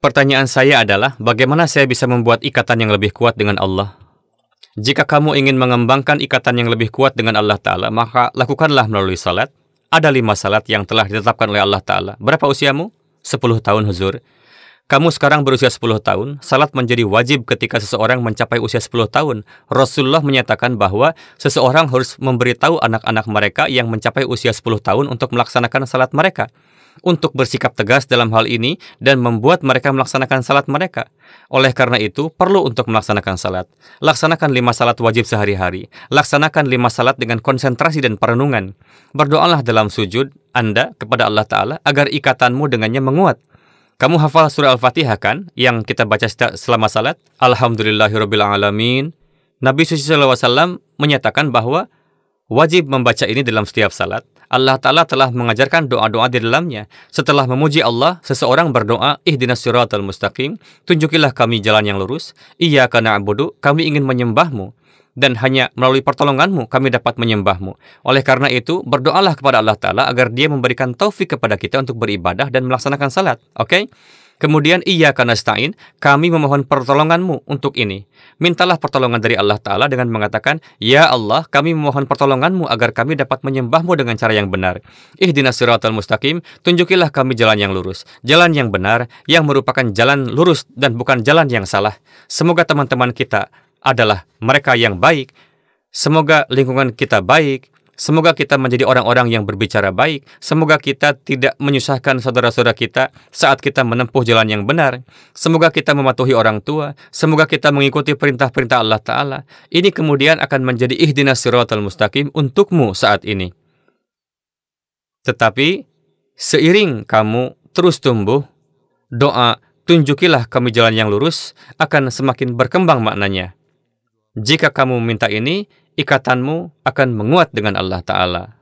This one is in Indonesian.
Pertanyaan saya adalah, bagaimana saya bisa membuat ikatan yang lebih kuat dengan Allah? Jika kamu ingin mengembangkan ikatan yang lebih kuat dengan Allah Ta'ala, maka lakukanlah melalui salat. Ada lima salat yang telah ditetapkan oleh Allah Ta'ala. Berapa usiamu? Sepuluh tahun, Huzur. Kamu sekarang berusia sepuluh tahun, salat menjadi wajib ketika seseorang mencapai usia sepuluh tahun. Rasulullah menyatakan bahwa seseorang harus memberitahu anak-anak mereka yang mencapai usia sepuluh tahun untuk melaksanakan salat mereka untuk bersikap tegas dalam hal ini dan membuat mereka melaksanakan salat mereka. Oleh karena itu, perlu untuk melaksanakan salat. Laksanakan lima salat wajib sehari-hari. Laksanakan lima salat dengan konsentrasi dan perenungan. Berdoalah dalam sujud Anda kepada Allah Ta'ala agar ikatanmu dengannya menguat. Kamu hafal surah Al-Fatihah kan yang kita baca selama salat? Alhamdulillahirrabbilalamin. Nabi SAW menyatakan bahwa wajib membaca ini dalam setiap salat Allah Ta'ala telah mengajarkan doa-doa di dalamnya. Setelah memuji Allah, seseorang berdoa, surah al mustaqim, tunjukilah kami jalan yang lurus, Iya karena abudu, kami ingin menyembahmu, dan hanya melalui pertolonganmu kami dapat menyembahmu. Oleh karena itu, berdoalah kepada Allah Ta'ala agar dia memberikan taufik kepada kita untuk beribadah dan melaksanakan salat. Oke? Okay? Kemudian iya karena stain, kami memohon pertolonganmu untuk ini. Mintalah pertolongan dari Allah Ta'ala dengan mengatakan, Ya Allah, kami memohon pertolonganmu agar kami dapat menyembahmu dengan cara yang benar. ih siratal mustaqim, tunjukilah kami jalan yang lurus, jalan yang benar, yang merupakan jalan lurus dan bukan jalan yang salah. Semoga teman-teman kita adalah mereka yang baik, semoga lingkungan kita baik, Semoga kita menjadi orang-orang yang berbicara baik. Semoga kita tidak menyusahkan saudara-saudara kita saat kita menempuh jalan yang benar. Semoga kita mematuhi orang tua. Semoga kita mengikuti perintah-perintah Allah Ta'ala. Ini kemudian akan menjadi ihdina siratal mustaqim untukmu saat ini. Tetapi, seiring kamu terus tumbuh, doa tunjukilah kami jalan yang lurus akan semakin berkembang maknanya. Jika kamu meminta ini, ikatanmu akan menguat dengan Allah Ta'ala.